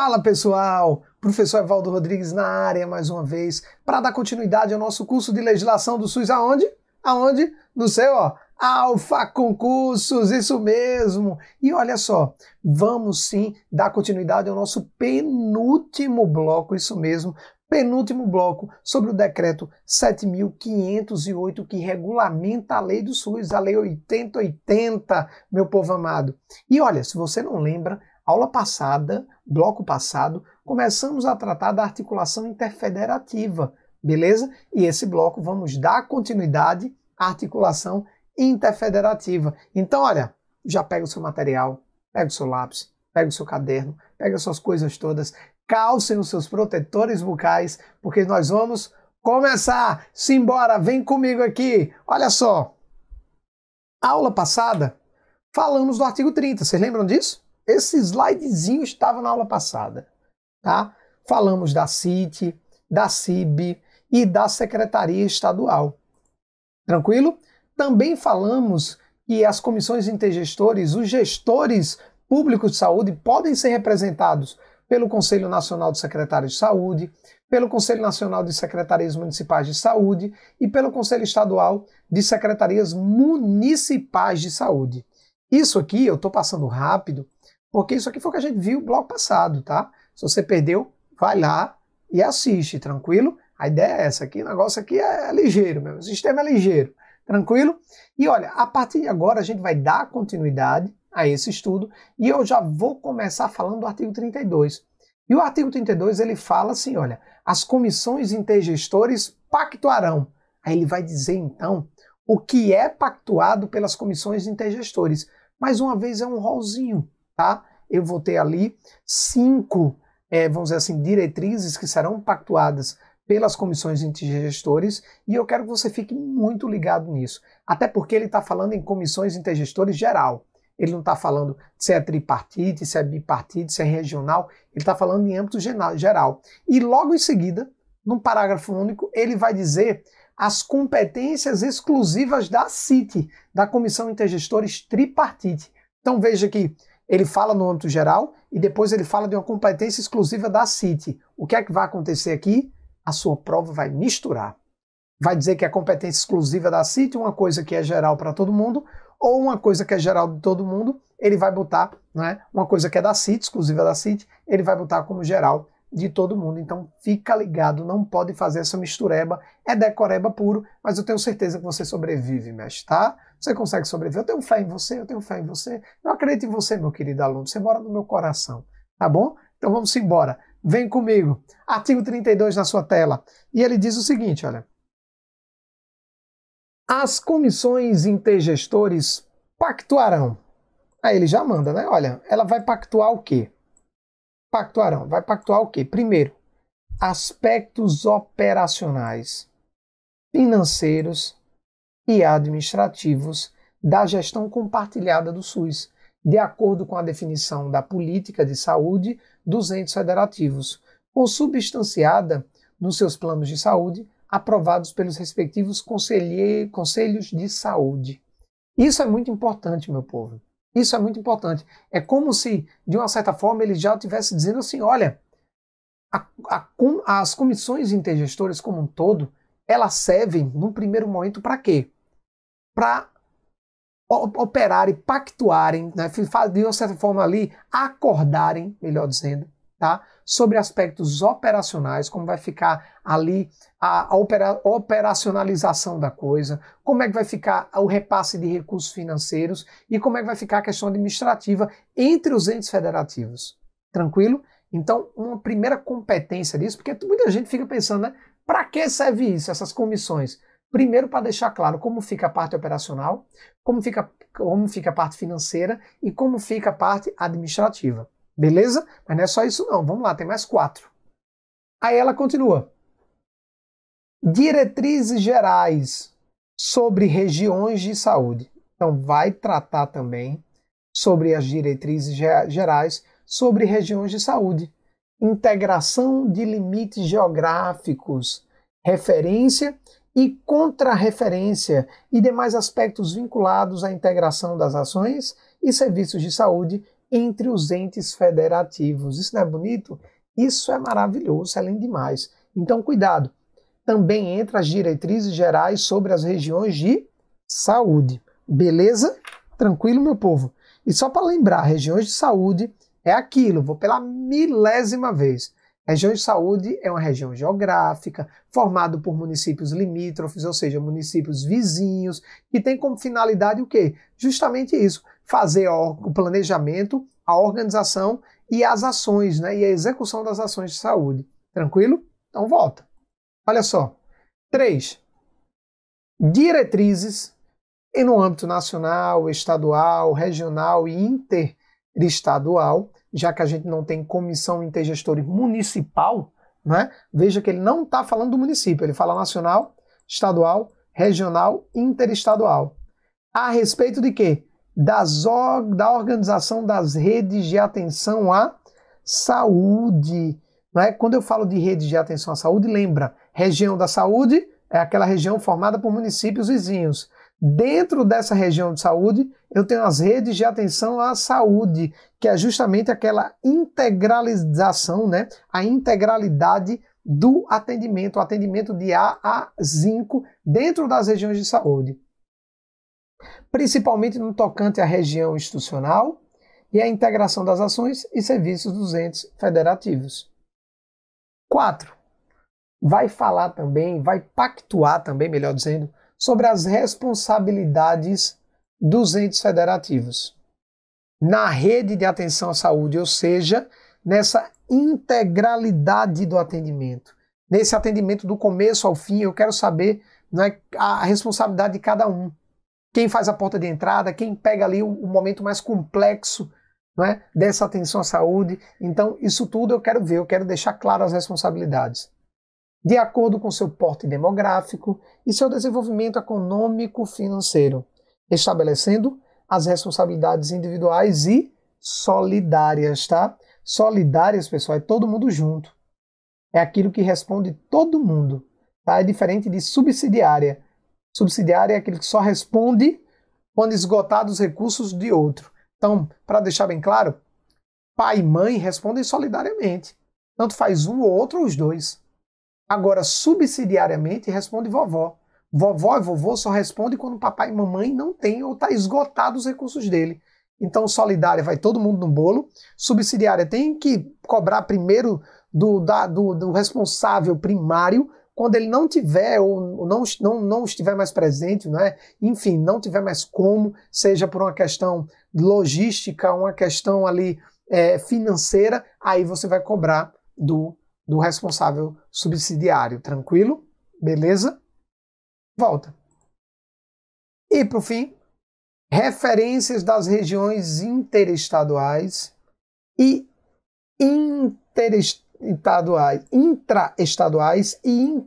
Fala pessoal, professor Evaldo Rodrigues na área mais uma vez para dar continuidade ao nosso curso de legislação do SUS aonde? Aonde? No seu, ó, Alfa Concursos, isso mesmo. E olha só, vamos sim dar continuidade ao nosso penúltimo bloco, isso mesmo, penúltimo bloco sobre o decreto 7508 que regulamenta a lei do SUS, a lei 8080, meu povo amado. E olha, se você não lembra, Aula passada, bloco passado, começamos a tratar da articulação interfederativa, beleza? E esse bloco vamos dar continuidade à articulação interfederativa. Então, olha, já pega o seu material, pega o seu lápis, pega o seu caderno, pega as suas coisas todas, calcem os seus protetores bucais, porque nós vamos começar. Simbora, vem comigo aqui. Olha só. Aula passada, falamos do artigo 30, vocês lembram disso? Esse slidezinho estava na aula passada, tá? Falamos da CIT, da CIB e da Secretaria Estadual. Tranquilo? Também falamos que as comissões intergestores, os gestores públicos de saúde podem ser representados pelo Conselho Nacional de Secretários de Saúde, pelo Conselho Nacional de Secretarias Municipais de Saúde e pelo Conselho Estadual de Secretarias Municipais de Saúde. Isso aqui eu estou passando rápido porque isso aqui foi o que a gente viu no bloco passado, tá? Se você perdeu, vai lá e assiste, tranquilo? A ideia é essa aqui, o negócio aqui é, é ligeiro mesmo, o sistema é ligeiro, tranquilo? E olha, a partir de agora a gente vai dar continuidade a esse estudo e eu já vou começar falando do artigo 32. E o artigo 32 ele fala assim, olha, as comissões intergestores pactuarão. Aí ele vai dizer então o que é pactuado pelas comissões intergestores. Mais uma vez é um rolzinho tá? Eu vou ter ali cinco, é, vamos dizer assim, diretrizes que serão pactuadas pelas comissões intergestores e eu quero que você fique muito ligado nisso. Até porque ele está falando em comissões intergestores geral. Ele não está falando se é tripartite, se é bipartite, se é regional. Ele está falando em âmbito geral. E logo em seguida, num parágrafo único, ele vai dizer as competências exclusivas da CIT, da Comissão Intergestores Tripartite. Então veja que ele fala no âmbito geral e depois ele fala de uma competência exclusiva da CIT. O que é que vai acontecer aqui? A sua prova vai misturar. Vai dizer que a é competência exclusiva da CIT é uma coisa que é geral para todo mundo, ou uma coisa que é geral de todo mundo, ele vai botar, é? uma coisa que é da CIT, exclusiva da CIT, ele vai botar como geral de todo mundo. Então fica ligado, não pode fazer essa mistureba. É decoreba puro, mas eu tenho certeza que você sobrevive, mestre, tá? Você consegue sobreviver. Eu tenho fé em você, eu tenho fé em você. Eu acredito em você, meu querido aluno. Você mora no meu coração, tá bom? Então vamos embora. Vem comigo. Artigo 32 na sua tela. E ele diz o seguinte, olha. As comissões intergestores pactuarão. Aí ele já manda, né? Olha, ela vai pactuar o quê? pactuarão? Vai pactuar o quê? Primeiro, aspectos operacionais, financeiros e administrativos da gestão compartilhada do SUS, de acordo com a definição da Política de Saúde dos entes federativos, consubstanciada nos seus planos de saúde aprovados pelos respectivos conselhos de saúde. Isso é muito importante, meu povo. Isso é muito importante. É como se, de uma certa forma, ele já estivesse dizendo assim: olha, a, a, as comissões intergestoras como um todo, elas servem, num primeiro momento, para quê? Para operarem, pactuarem, né? de uma certa forma ali, acordarem, melhor dizendo, tá? sobre aspectos operacionais, como vai ficar ali a, opera, operacionalização da coisa, como é que vai ficar o repasse de recursos financeiros e como é que vai ficar a questão administrativa entre os entes federativos. Tranquilo? Então, uma primeira competência disso, porque muita gente fica pensando, né? Para que serve isso, essas comissões? Primeiro, para deixar claro como fica a parte operacional, como fica, como fica a parte financeira e como fica a parte administrativa. Beleza? Mas não é só isso não. Vamos lá, tem mais quatro. Aí ela continua. Diretrizes gerais sobre regiões de saúde. Então vai tratar também sobre as diretrizes gerais sobre regiões de saúde. Integração de limites geográficos, referência e contrarreferência e demais aspectos vinculados à integração das ações e serviços de saúde entre os entes federativos. Isso não é bonito? Isso é maravilhoso, é lindo demais. Então, cuidado. Também entra as diretrizes gerais sobre as regiões de saúde. Beleza? Tranquilo, meu povo? E só para lembrar, regiões de saúde é aquilo, vou pela milésima vez. Região de saúde é uma região geográfica formada por municípios limítrofes, ou seja, municípios vizinhos, que tem como finalidade o quê? Justamente isso, fazer o planejamento, a organização e as ações, né? E a execução das ações de saúde. Tranquilo? Então volta. Olha só. três Diretrizes e no âmbito nacional, estadual, regional e interestadual, já que a gente não tem comissão intergestora municipal, né? veja que ele não está falando do município, ele fala nacional, estadual, regional, interestadual. A respeito de quê? das da organização das redes de atenção à saúde. é? Quando eu falo de rede de atenção à saúde, lembra, região da saúde é aquela região formada por municípios vizinhos. Dentro dessa região de saúde, eu tenho as redes de atenção à saúde, que é justamente aquela integralização, né? a integralidade do atendimento, o atendimento de A a Zinco dentro das regiões de saúde principalmente no tocante à região institucional e à integração das ações e serviços dos entes federativos. 4. Vai falar também, vai pactuar também, melhor dizendo, sobre as responsabilidades dos entes federativos na rede de atenção à saúde, ou seja, nessa integralidade do atendimento. Nesse atendimento do começo ao fim, eu quero saber né, a responsabilidade de cada um quem faz a porta de entrada, quem pega ali o, o momento mais complexo é? dessa atenção à saúde. Então, isso tudo eu quero ver, eu quero deixar claras as responsabilidades. De acordo com seu porte demográfico e seu desenvolvimento econômico financeiro, estabelecendo as responsabilidades individuais e solidárias, tá? Solidárias, pessoal, é todo mundo junto. É aquilo que responde todo mundo, tá? É diferente de subsidiária, Subsidiária é aquele que só responde quando esgotados os recursos de outro. Então, para deixar bem claro, pai e mãe respondem solidariamente. Tanto faz um ou outro ou os dois. Agora, subsidiariamente, responde vovó. Vovó e vovô só responde quando papai e mamãe não têm ou está esgotados os recursos dele. Então, solidária vai todo mundo no bolo. Subsidiária tem que cobrar primeiro do, da, do, do responsável primário quando ele não tiver ou não, não, não estiver mais presente, não é? enfim, não tiver mais como, seja por uma questão logística, uma questão ali é, financeira, aí você vai cobrar do, do responsável subsidiário. Tranquilo? Beleza? Volta. E por fim, referências das regiões interestaduais e interestaduais estaduais, intraestaduais e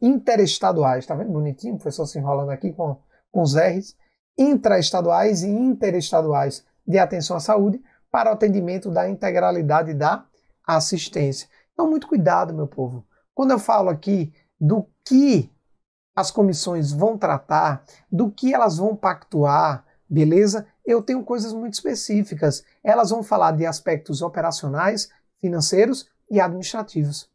interestaduais. Tá vendo bonitinho? O professor se enrolando aqui com, com os R's. Intraestaduais e interestaduais de atenção à saúde para o atendimento da integralidade da assistência. Então, muito cuidado, meu povo. Quando eu falo aqui do que as comissões vão tratar, do que elas vão pactuar, beleza? Eu tenho coisas muito específicas. Elas vão falar de aspectos operacionais, financeiros e administrativos.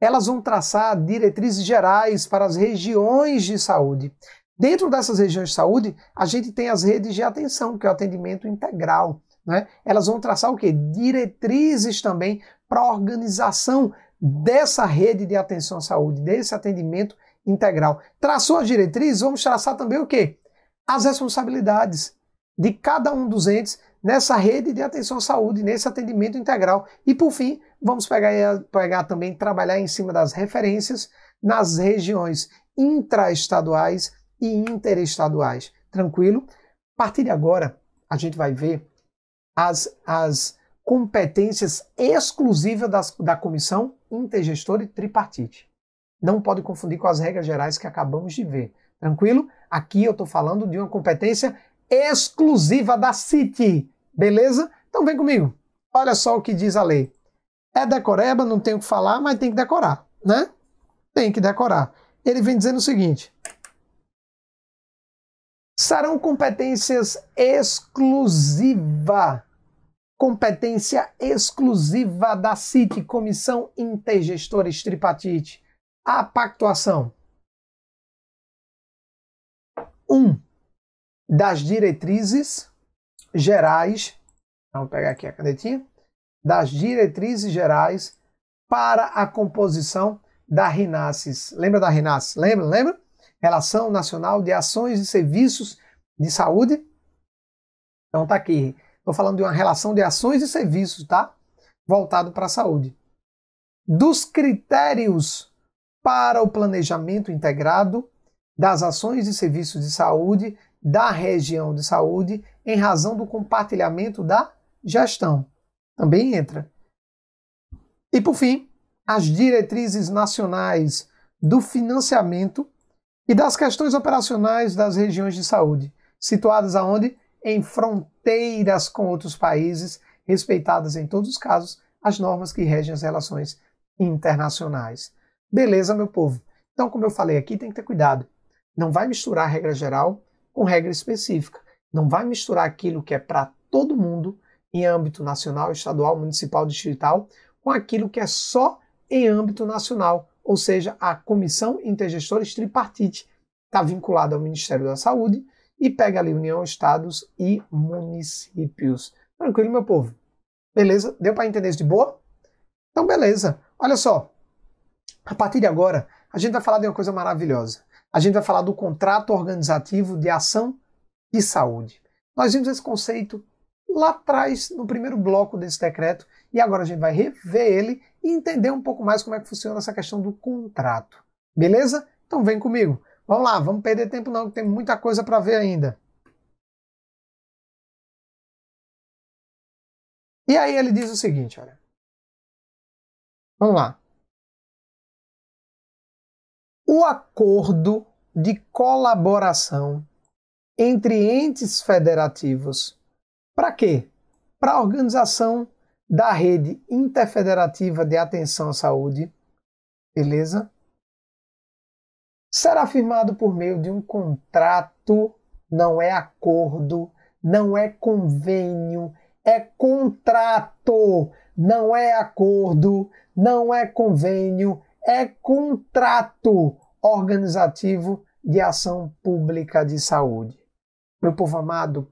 Elas vão traçar diretrizes gerais para as regiões de saúde. Dentro dessas regiões de saúde, a gente tem as redes de atenção, que é o atendimento integral. Né? Elas vão traçar o quê? Diretrizes também para a organização dessa rede de atenção à saúde, desse atendimento integral. Traçou as diretrizes, vamos traçar também o quê? As responsabilidades de cada um dos entes nessa rede de atenção à saúde, nesse atendimento integral. E por fim, vamos pegar, pegar também trabalhar em cima das referências nas regiões intraestaduais e interestaduais. Tranquilo? A partir de agora, a gente vai ver as, as competências exclusivas das, da comissão intergestora e tripartite. Não pode confundir com as regras gerais que acabamos de ver. Tranquilo? Aqui eu estou falando de uma competência exclusiva da Citi Beleza? Então vem comigo. Olha só o que diz a lei. É decoreba, não tenho o que falar, mas tem que decorar, né? Tem que decorar. Ele vem dizendo o seguinte: serão competências exclusiva, competência exclusiva da CIT, Comissão Intergestora Estripatite, a pactuação. 1. Um, das diretrizes gerais, vamos pegar aqui a canetinha, das diretrizes gerais para a composição da RINASSES. Lembra da RINASSES? Lembra? Lembra? Relação Nacional de Ações e Serviços de Saúde. Então tá aqui. Estou falando de uma relação de ações e serviços, tá? Voltado para a saúde. Dos critérios para o planejamento integrado das ações e serviços de saúde da região de saúde em razão do compartilhamento da gestão. Também entra. E por fim, as diretrizes nacionais do financiamento e das questões operacionais das regiões de saúde, situadas aonde? Em fronteiras com outros países, respeitadas em todos os casos as normas que regem as relações internacionais. Beleza, meu povo? Então, como eu falei aqui, tem que ter cuidado. Não vai misturar regra geral com regra específica. Não vai misturar aquilo que é para todo mundo em âmbito nacional, estadual, municipal, distrital, com aquilo que é só em âmbito nacional, ou seja, a Comissão Intergestores Tripartite está vinculada ao Ministério da Saúde e pega ali União, Estados e Municípios. Tranquilo, meu povo? Beleza? Deu para entender isso de boa? Então, beleza. Olha só, a partir de agora, a gente vai falar de uma coisa maravilhosa. A gente vai falar do contrato organizativo de ação e saúde. Nós vimos esse conceito lá atrás, no primeiro bloco desse decreto, e agora a gente vai rever ele e entender um pouco mais como é que funciona essa questão do contrato. Beleza? Então vem comigo. Vamos lá, vamos perder tempo não, que tem muita coisa para ver ainda. E aí ele diz o seguinte, olha. Vamos lá. O acordo de colaboração entre entes federativos. Para quê? Para a organização da rede interfederativa de atenção à saúde, beleza? Será firmado por meio de um contrato, não é acordo, não é convênio, é contrato, não é acordo, não é convênio, é contrato organizativo de ação pública de saúde. Meu povo amado,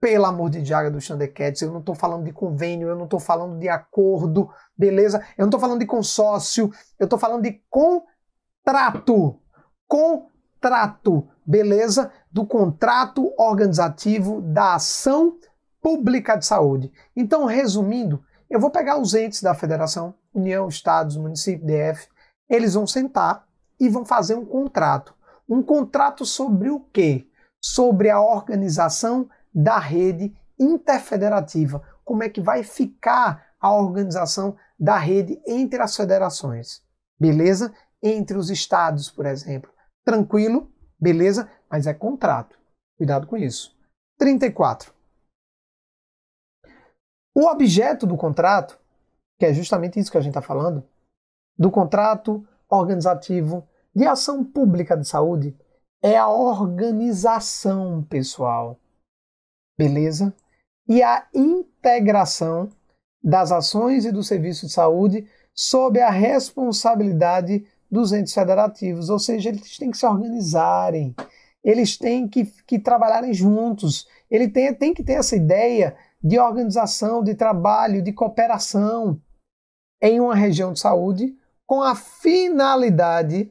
pelo amor de Diaga dos Thundercats, eu não estou falando de convênio, eu não estou falando de acordo, beleza? Eu não estou falando de consórcio, eu estou falando de contrato. Contrato, beleza? Do contrato organizativo da ação pública de saúde. Então, resumindo, eu vou pegar os entes da federação, União, Estados, Município, DF, eles vão sentar e vão fazer um contrato. Um contrato sobre o quê? sobre a organização da rede interfederativa. Como é que vai ficar a organização da rede entre as federações? Beleza? Entre os estados, por exemplo. Tranquilo, beleza? Mas é contrato. Cuidado com isso. 34. O objeto do contrato, que é justamente isso que a gente está falando, do contrato organizativo de ação pública de saúde, é a organização pessoal, beleza? E a integração das ações e do serviço de saúde sob a responsabilidade dos entes federativos, ou seja, eles têm que se organizarem, eles têm que, que trabalharem juntos, ele tem, tem que ter essa ideia de organização, de trabalho, de cooperação em uma região de saúde com a finalidade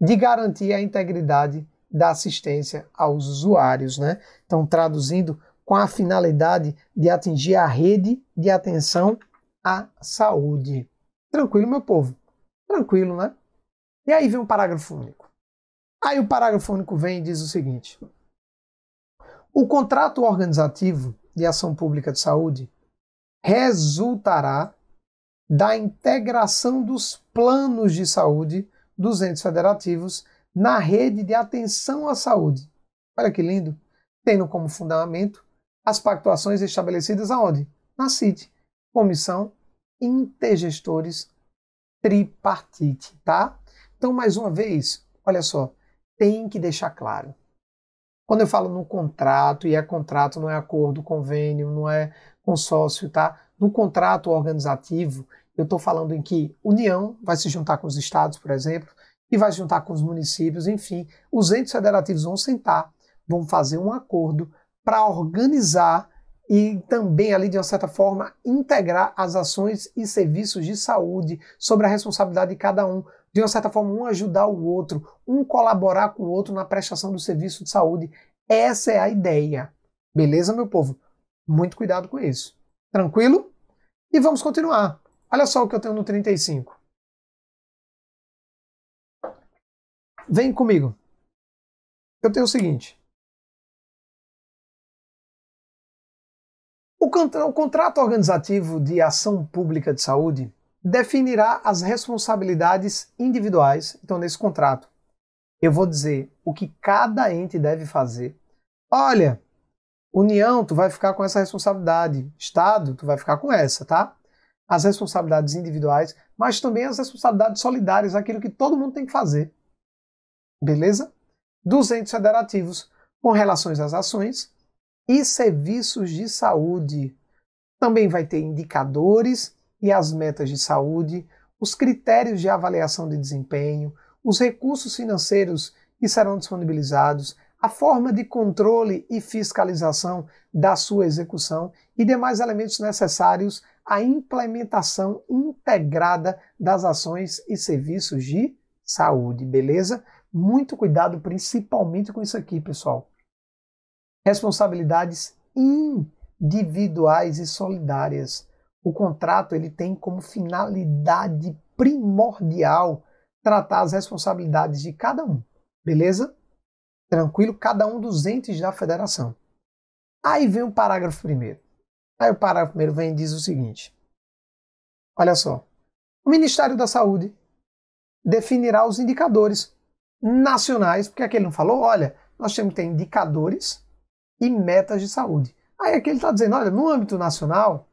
de garantir a integridade da assistência aos usuários. Né? Então, traduzindo, com a finalidade de atingir a rede de atenção à saúde. Tranquilo, meu povo? Tranquilo, né? E aí vem um parágrafo único. Aí o parágrafo único vem e diz o seguinte: O contrato organizativo de ação pública de saúde resultará da integração dos planos de saúde dos entes federativos na rede de atenção à saúde. Olha que lindo! Tendo como fundamento as pactuações estabelecidas aonde? Na CIT, Comissão Intergestores Tripartite, tá? Então, mais uma vez, olha só, tem que deixar claro. Quando eu falo no contrato, e é contrato, não é acordo, convênio, não é consórcio, tá? No contrato organizativo, eu estou falando em que União vai se juntar com os estados, por exemplo, e vai se juntar com os municípios, enfim. Os entes federativos vão sentar, vão fazer um acordo para organizar e também, ali, de uma certa forma, integrar as ações e serviços de saúde sobre a responsabilidade de cada um. De uma certa forma, um ajudar o outro, um colaborar com o outro na prestação do serviço de saúde. Essa é a ideia. Beleza, meu povo? Muito cuidado com isso. Tranquilo? E vamos continuar. Olha só o que eu tenho no 35. Vem comigo. Eu tenho o seguinte. O, o contrato organizativo de ação pública de saúde definirá as responsabilidades individuais. Então, nesse contrato, eu vou dizer o que cada ente deve fazer. Olha, União, tu vai ficar com essa responsabilidade. Estado, tu vai ficar com essa, tá? as responsabilidades individuais, mas também as responsabilidades solidárias, aquilo que todo mundo tem que fazer. Beleza? 200 federativos com relações às ações e serviços de saúde. Também vai ter indicadores e as metas de saúde, os critérios de avaliação de desempenho, os recursos financeiros que serão disponibilizados, a forma de controle e fiscalização da sua execução e demais elementos necessários a implementação integrada das ações e serviços de saúde, beleza? Muito cuidado principalmente com isso aqui, pessoal. Responsabilidades individuais e solidárias. O contrato ele tem como finalidade primordial tratar as responsabilidades de cada um, beleza? Tranquilo, cada um dos entes da federação. Aí vem o parágrafo primeiro. Aí o parágrafo primeiro vem e diz o seguinte: Olha só. O Ministério da Saúde definirá os indicadores nacionais, porque aquele não falou, olha, nós temos que ter indicadores e metas de saúde. Aí aquele está dizendo, olha, no âmbito nacional,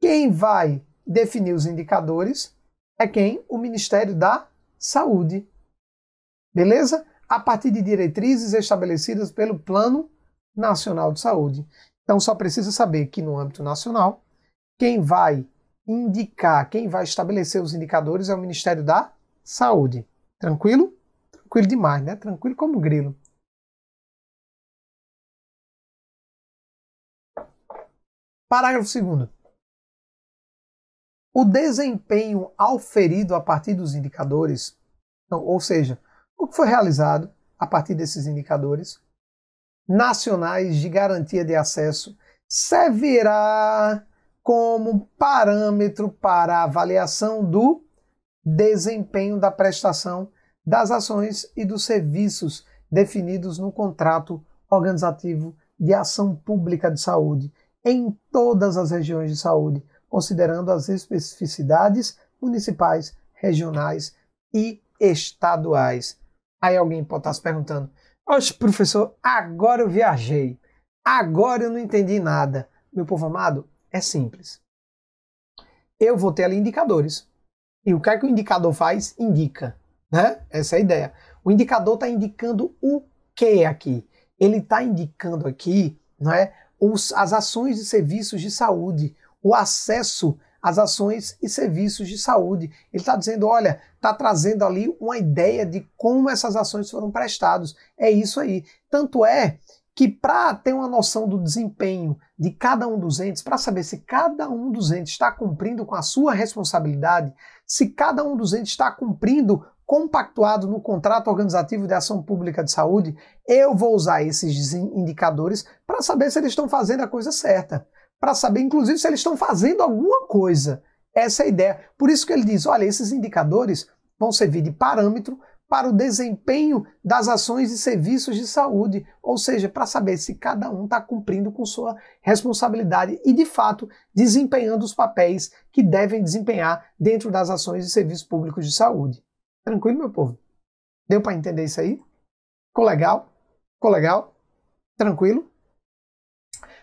quem vai definir os indicadores é quem? O Ministério da Saúde. Beleza? A partir de diretrizes estabelecidas pelo Plano Nacional de Saúde. Então só precisa saber que no âmbito nacional, quem vai indicar, quem vai estabelecer os indicadores é o Ministério da Saúde. Tranquilo? Tranquilo demais, né? Tranquilo como grilo. Parágrafo 2. O desempenho auferido a partir dos indicadores, então, ou seja, o que foi realizado a partir desses indicadores, nacionais de garantia de acesso servirá como parâmetro para a avaliação do desempenho da prestação das ações e dos serviços definidos no contrato organizativo de ação pública de saúde em todas as regiões de saúde, considerando as especificidades municipais, regionais e estaduais. Aí alguém pode estar se perguntando, Oxe, professor, agora eu viajei. Agora eu não entendi nada. Meu povo amado, é simples. Eu vou ter ali indicadores. E o que é que o indicador faz? Indica. Né? Essa é a ideia. O indicador está indicando o que aqui? Ele está indicando aqui não é, os, as ações e serviços de saúde, o acesso as ações e serviços de saúde. Ele está dizendo, olha, está trazendo ali uma ideia de como essas ações foram prestadas. É isso aí. Tanto é que para ter uma noção do desempenho de cada um dos entes, para saber se cada um dos entes está cumprindo com a sua responsabilidade, se cada um dos entes está cumprindo compactuado no contrato organizativo de ação pública de saúde, eu vou usar esses indicadores para saber se eles estão fazendo a coisa certa para saber, inclusive, se eles estão fazendo alguma coisa. Essa é a ideia. Por isso que ele diz: olha, esses indicadores vão servir de parâmetro para o desempenho das ações e serviços de saúde, ou seja, para saber se cada um está cumprindo com sua responsabilidade e, de fato, desempenhando os papéis que devem desempenhar dentro das ações e serviços públicos de saúde. Tranquilo, meu povo? Deu para entender isso aí? Ficou legal? Ficou legal? Tranquilo?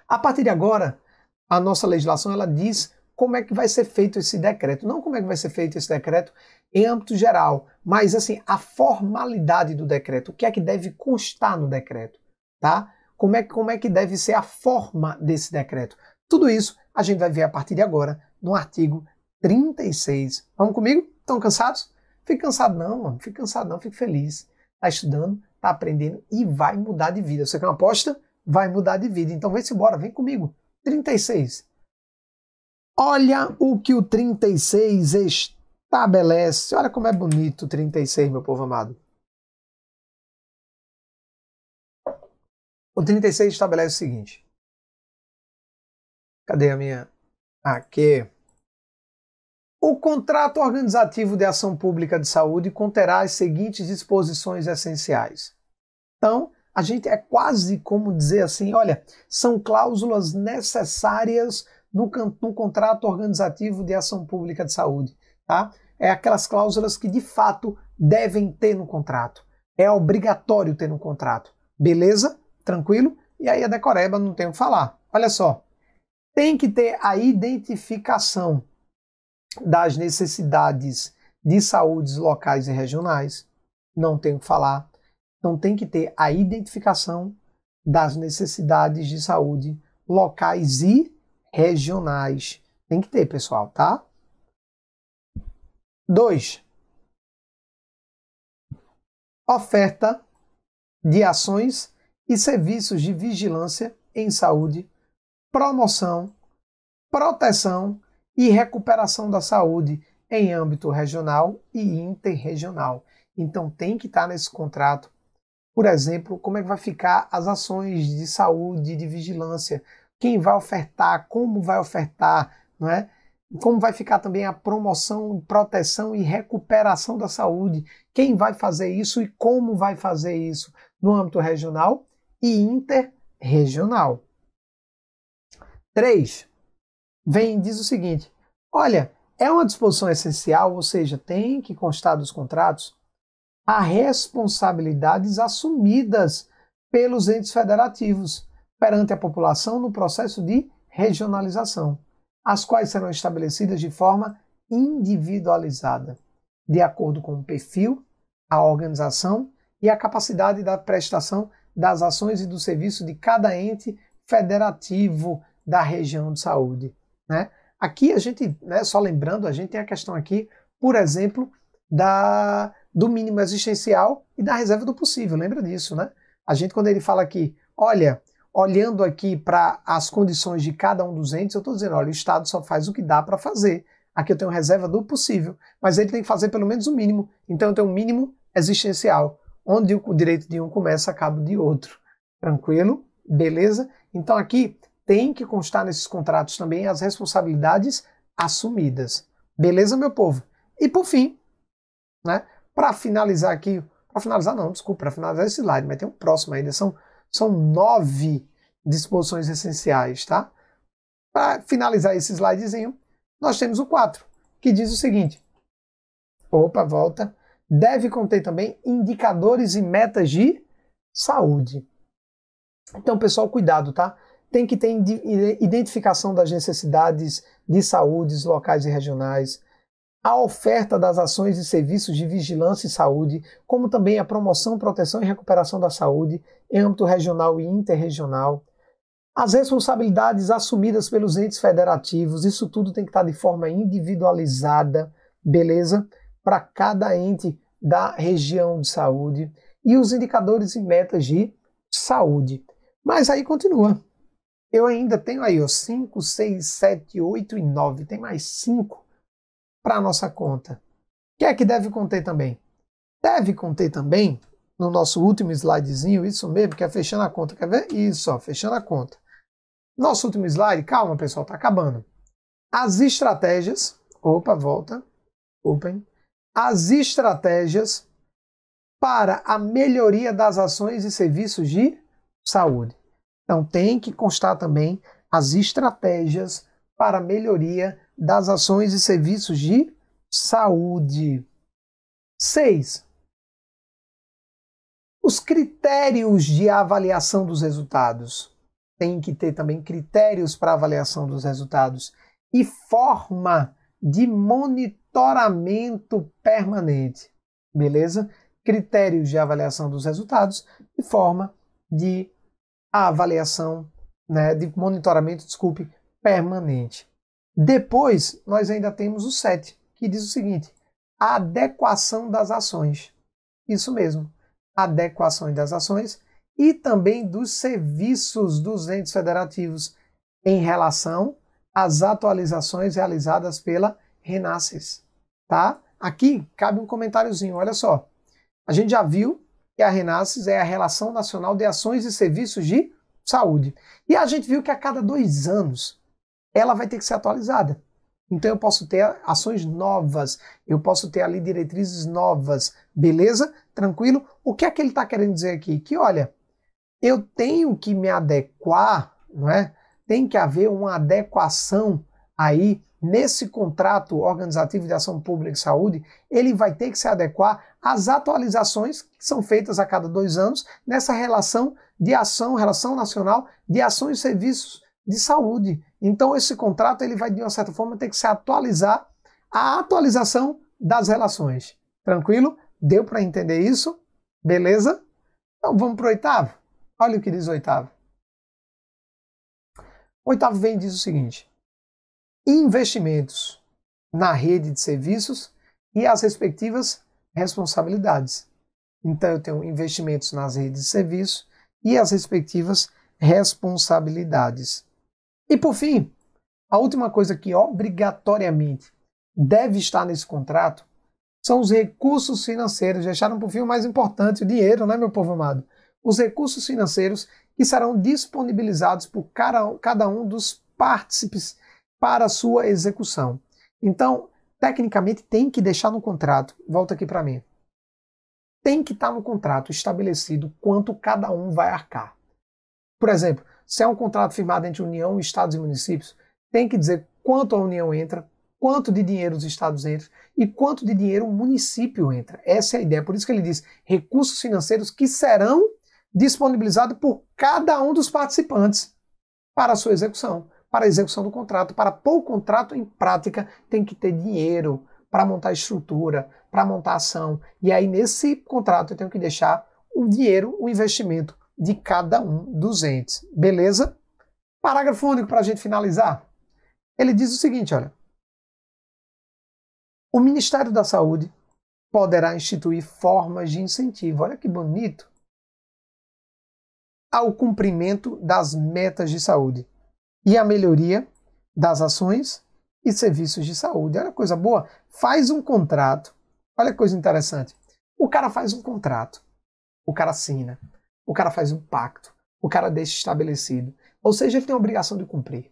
A partir de agora, a nossa legislação ela diz como é que vai ser feito esse decreto, não como é que vai ser feito esse decreto em âmbito geral, mas assim, a formalidade do decreto, o que é que deve constar no decreto, tá? Como é, como é que deve ser a forma desse decreto? Tudo isso a gente vai ver a partir de agora no artigo 36. Vamos comigo? Estão cansados? Fique cansado não, mano. Fique cansado não, fique feliz. Está estudando, está aprendendo e vai mudar de vida. Você quer uma aposta? Vai mudar de vida. Então vem se embora, vem comigo. 36. Olha o que o 36 estabelece. Olha como é bonito o 36, meu povo amado. O 36 estabelece o seguinte. Cadê a minha? Aqui. O contrato organizativo de ação pública de saúde conterá as seguintes disposições essenciais. Então, a gente é quase como dizer assim, olha, são cláusulas necessárias no, no contrato organizativo de ação pública de saúde, tá? É aquelas cláusulas que de fato devem ter no contrato. É obrigatório ter no contrato. Beleza? Tranquilo? E aí a decoreba não tem o que falar. Olha só, tem que ter a identificação das necessidades de saúdes locais e regionais. Não tem o que falar então tem que ter a identificação das necessidades de saúde locais e regionais. Tem que ter, pessoal, tá? 2. Oferta de ações e serviços de vigilância em saúde, promoção, proteção e recuperação da saúde em âmbito regional e interregional. Então tem que estar tá nesse contrato por exemplo, como é que vai ficar as ações de saúde, de vigilância, quem vai ofertar, como vai ofertar, não é? Como vai ficar também a promoção, proteção e recuperação da saúde? Quem vai fazer isso e como vai fazer isso no âmbito regional e interregional? 3. Vem diz o seguinte: olha, é uma disposição essencial, ou seja, tem que constar dos contratos a responsabilidades assumidas pelos entes federativos perante a população no processo de regionalização, as quais serão estabelecidas de forma individualizada, de acordo com o perfil, a organização e a capacidade da prestação das ações e do serviço de cada ente federativo da região de saúde. Né? Aqui a gente, né, só lembrando, a gente tem a questão aqui, por exemplo, da do mínimo existencial e da reserva do possível. Lembra disso, né? A gente, quando ele fala aqui, olha, olhando aqui para as condições de cada um dos entes, eu estou dizendo, olha, o Estado só faz o que dá para fazer. Aqui eu tenho reserva do possível, mas ele tem que fazer pelo menos o mínimo. Então eu tenho um mínimo existencial, onde o direito de um começa, acaba de outro. Tranquilo? Beleza? Então aqui tem que constar nesses contratos também as responsabilidades assumidas. Beleza, meu povo? E por fim, né, para finalizar aqui, para finalizar não, desculpa, para finalizar esse slide, mas tem um próximo ainda, são, são nove disposições essenciais, tá? Para finalizar esse slidezinho, nós temos o 4, que diz o seguinte, opa, volta, deve conter também indicadores e metas de saúde. Então, pessoal, cuidado, tá? Tem que ter identificação das necessidades de saúde locais e regionais, a oferta das ações e serviços de vigilância e saúde, como também a promoção, proteção e recuperação da saúde em âmbito regional e interregional, as responsabilidades assumidas pelos entes federativos, isso tudo tem que estar de forma individualizada, beleza? Para cada ente da região de saúde e os indicadores e metas de saúde. Mas aí continua. Eu ainda tenho aí os 5, 6, 7, 8 e 9, tem mais 5 para a nossa conta. O que é que deve conter também? Deve conter também, no nosso último slidezinho, isso mesmo, que é fechando a conta. Quer ver? Isso, ó, fechando a conta. Nosso último slide, calma pessoal, está acabando. As estratégias, opa, volta, open. As estratégias para a melhoria das ações e serviços de saúde. Então tem que constar também as estratégias para a melhoria das ações e serviços de saúde. 6. Os critérios de avaliação dos resultados. Tem que ter também critérios para avaliação dos resultados e forma de monitoramento permanente. Beleza? Critérios de avaliação dos resultados e forma de avaliação, né, de monitoramento, desculpe, permanente. Depois, nós ainda temos o 7, que diz o seguinte: adequação das ações. Isso mesmo, adequação das ações e também dos serviços dos entes federativos em relação às atualizações realizadas pela Renasces, tá? Aqui cabe um comentáriozinho, olha só. A gente já viu que a Renasces é a Relação Nacional de Ações e Serviços de Saúde. E a gente viu que a cada dois anos ela vai ter que ser atualizada. Então eu posso ter ações novas, eu posso ter ali diretrizes novas, beleza? Tranquilo? O que é que ele está querendo dizer aqui? Que olha, eu tenho que me adequar, não é? Tem que haver uma adequação aí nesse contrato organizativo de ação pública de saúde, ele vai ter que se adequar às atualizações que são feitas a cada dois anos nessa relação de ação, relação nacional de ações e serviços de saúde. Então esse contrato ele vai de uma certa forma ter que se atualizar a atualização das relações. Tranquilo? Deu para entender isso? Beleza? Então vamos para o oitavo. Olha o que diz o oitavo. O oitavo vem diz o seguinte: investimentos na rede de serviços e as respectivas responsabilidades. Então eu tenho investimentos nas redes de serviço e as respectivas responsabilidades. E por fim, a última coisa que obrigatoriamente deve estar nesse contrato são os recursos financeiros. Deixaram por fim o mais importante, o dinheiro, né, meu povo amado? Os recursos financeiros que serão disponibilizados por cada um dos partícipes para sua execução. Então, tecnicamente, tem que deixar no contrato. Volta aqui para mim. Tem que estar tá no contrato estabelecido quanto cada um vai arcar. Por exemplo, se é um contrato firmado entre União, Estados e municípios, tem que dizer quanto a União entra, quanto de dinheiro os estados entram e quanto de dinheiro o município entra. Essa é a ideia. Por isso que ele diz recursos financeiros que serão disponibilizados por cada um dos participantes para a sua execução, para a execução do contrato. Para pôr o contrato em prática, tem que ter dinheiro para montar estrutura, para montar ação. E aí, nesse contrato, eu tenho que deixar o dinheiro, o investimento de cada um dos entes. Beleza? Parágrafo único para a gente finalizar. Ele diz o seguinte: olha. O Ministério da Saúde poderá instituir formas de incentivo. Olha que bonito! Ao cumprimento das metas de saúde e à melhoria das ações e serviços de saúde. Olha coisa boa! Faz um contrato. Olha que coisa interessante. O cara faz um contrato. O cara assina o cara faz um pacto, o cara deixa estabelecido. Ou seja, ele tem a obrigação de cumprir.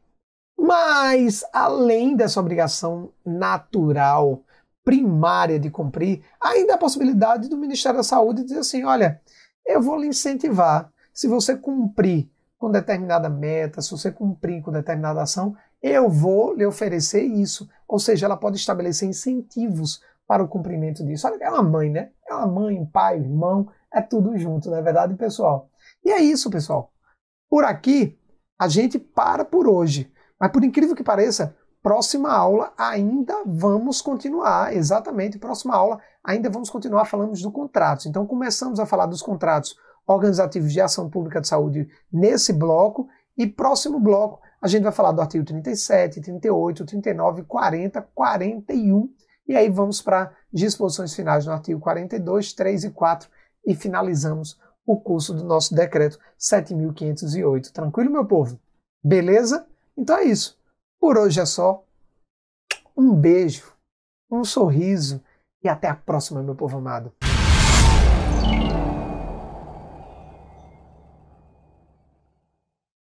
Mas, além dessa obrigação natural, primária de cumprir, ainda a possibilidade do Ministério da Saúde dizer assim: olha, eu vou lhe incentivar, se você cumprir com determinada meta, se você cumprir com determinada ação, eu vou lhe oferecer isso. Ou seja, ela pode estabelecer incentivos para o cumprimento disso. Olha, é uma mãe, né? É uma mãe, um pai, um irmão, é tudo junto, não é verdade, pessoal? E é isso, pessoal. Por aqui, a gente para por hoje. Mas por incrível que pareça, próxima aula ainda vamos continuar, exatamente, próxima aula ainda vamos continuar falando do contratos. Então começamos a falar dos contratos organizativos de ação pública de saúde nesse bloco e próximo bloco a gente vai falar do artigo 37, 38, 39, 40, 41 e aí vamos para disposições finais no artigo 42, 3 e 4 e finalizamos o curso do nosso decreto 7508. Tranquilo, meu povo? Beleza? Então é isso. Por hoje é só. Um beijo, um sorriso e até a próxima, meu povo amado.